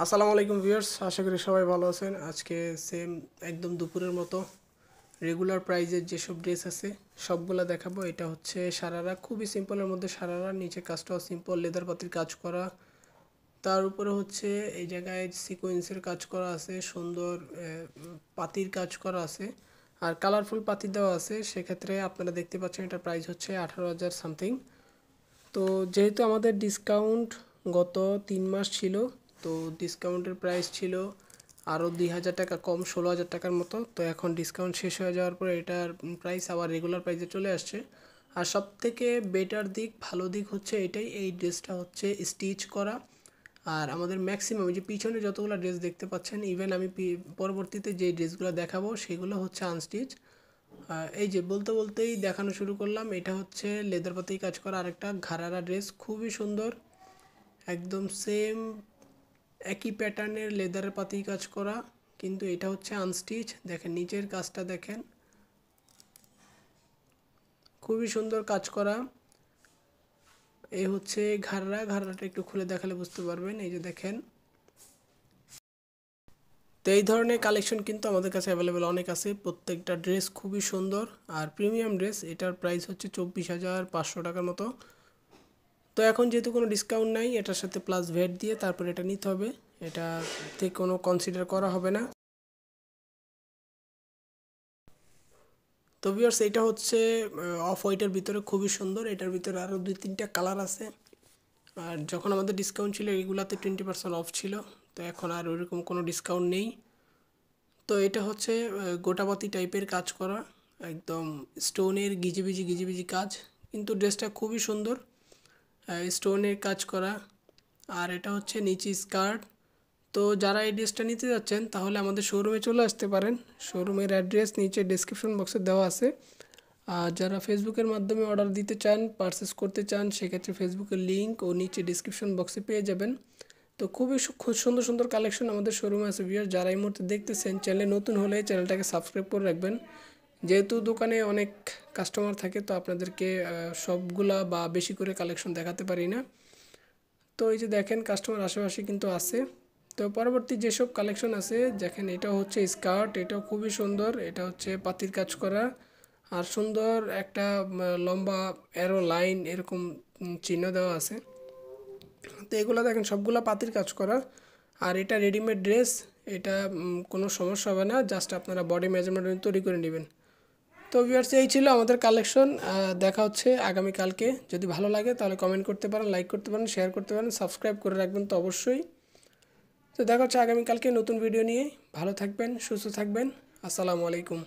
আসসালামু আলাইকুম ভিউয়ার্স আশা করি সবাই ভালো আছেন আজকে সেম একদম দুপুরের মতো রেগুলার প্রাইজের যেসব ড্রেস আছে সবগুলা দেখাবো এটা হচ্ছে সারারা খুবই সিম্পলের মধ্যে সারারা নিচে কাজটাও সিম্পল লেদার পাতির কাজ করা তার উপরে হচ্ছে এই জায়গায় সিকোয়েন্সের কাজ করা আছে সুন্দর পাতির কাজ করা আছে আর কালারফুল পাতি দেওয়া আছে সেক্ষেত্রে আপনারা দেখতে পাচ্ছেন এটা প্রাইস হচ্ছে আঠারো হাজার সামথিং তো যেহেতু আমাদের ডিসকাউন্ট গত তিন মাস ছিল তো ডিসকাউন্টের প্রাইস ছিল আরও দুই হাজার টাকা কম ষোলো হাজার টাকার মতো তো এখন ডিসকাউন্ট শেষ হয়ে যাওয়ার পরে এটার প্রাইস আবার রেগুলার প্রাইসে চলে আসছে আর সব থেকে বেটার দিক ভালো দিক হচ্ছে এটাই এই ড্রেসটা হচ্ছে স্টিচ করা আর আমাদের ম্যাক্সিমাম যে পিছনে যতগুলো ড্রেস দেখতে পাচ্ছেন ইভেন আমি পরবর্তীতে যে ড্রেসগুলো দেখাবো সেগুলো হচ্ছে আনস্টিচ এই যে বলতে বলতেই দেখানো শুরু করলাম এটা হচ্ছে লেদার পাতেই কাজ করা আরেকটা ঘাড়ারা ড্রেস খুবই সুন্দর একদম সেম একই প্যাটার্নের লেদারের পাতি কাজ করা কিন্তু এটা হচ্ছে আনস্টিচ দেখেন নিচের কাজটা দেখেন খুবই সুন্দর কাজ করা এই হচ্ছে ঘাড়া ঘাড়াটা একটু খুলে দেখালে বুঝতে পারবেন এই যে দেখেন তো এই ধরনের কালেকশন কিন্তু আমাদের কাছে অ্যাভেলেবেল অনেক আছে প্রত্যেকটা ড্রেস খুবই সুন্দর আর প্রিমিয়াম ড্রেস এটার প্রাইস হচ্ছে চব্বিশ হাজার পাঁচশো টাকার মতো তো এখন যেহেতু কোনো ডিসকাউন্ট নাই এটার সাথে প্লাস ভ্যাট দিয়ে তারপর এটা নিতে হবে এটা থেকে কোনো কনসিডার করা হবে না তো ভিউয়ার্স এটা হচ্ছে অফ হোয়াইটের ভিতরে খুবই সুন্দর এটার ভিতরে আরও দুই তিনটা কালার আছে আর যখন আমাদের ডিসকাউন্ট ছিল এগুলাতে টোয়েন্টি পার্সেন্ট অফ ছিল তো এখন আর ওইরকম কোনো ডিসকাউন্ট নেই তো এটা হচ্ছে গোটাবাতি টাইপের কাজ করা একদম স্টোনের গিজিবিজি গিজিবিজি কাজ কিন্তু ড্রেসটা খুবই সুন্দর স্টোনের কাজ করা আর এটা হচ্ছে নিচে স্কার্ট তো যারা এই ড্রেসটা নিতে যাচ্ছেন তাহলে আমাদের শোরুমে চলে আসতে পারেন শোরুমের অ্যাড্রেস নিচে ডিসক্রিপশন বক্সে দেওয়া আছে আর যারা ফেসবুকের মাধ্যমে অর্ডার দিতে চান পারচেস করতে চান সেক্ষেত্রে ফেসবুকের লিঙ্ক ও নিচে ডিসক্রিপশন বক্সে পেয়ে যাবেন তো খুবই খুব সুন্দর সুন্দর কালেকশন আমাদের শোরুমে আছে ভিওর যারা এই মুহূর্তে দেখতেছেন চ্যানেলে নতুন হলে চ্যানেলটাকে সাবস্ক্রাইব করে রাখবেন যেহেতু দোকানে অনেক কাস্টমার থাকে তো আপনাদেরকে সবগুলা বা বেশি করে কালেকশন দেখাতে পারি না তো এই যে দেখেন কাস্টমার আশেপাশে কিন্তু আছে তো পরবর্তী যেসব কালেকশন আছে দেখেন এটা হচ্ছে স্কার্ট এটাও খুবই সুন্দর এটা হচ্ছে পাতির কাজ করা আর সুন্দর একটা লম্বা অ্যারো লাইন এরকম চিহ্ন দেওয়া আছে তো এগুলো দেখেন সবগুলো পাতির কাজ করা আর এটা রেডিমেড ড্রেস এটা কোনো সমস্যা হবে না জাস্ট আপনারা বডি মেজারমেন্ট তৈরি করে নেবেন তো ভিউয়ার্স এই ছিল আমাদের কালেকশন দেখা হচ্ছে আগামীকালকে যদি ভালো লাগে তাহলে কমেন্ট করতে পারেন লাইক করতে পারেন শেয়ার করতে পারেন সাবস্ক্রাইব করে রাখবেন তো অবশ্যই তো দেখা হচ্ছে আগামীকালকে নতুন ভিডিও নিয়ে ভালো থাকবেন সুস্থ থাকবেন আসসালামু আলাইকুম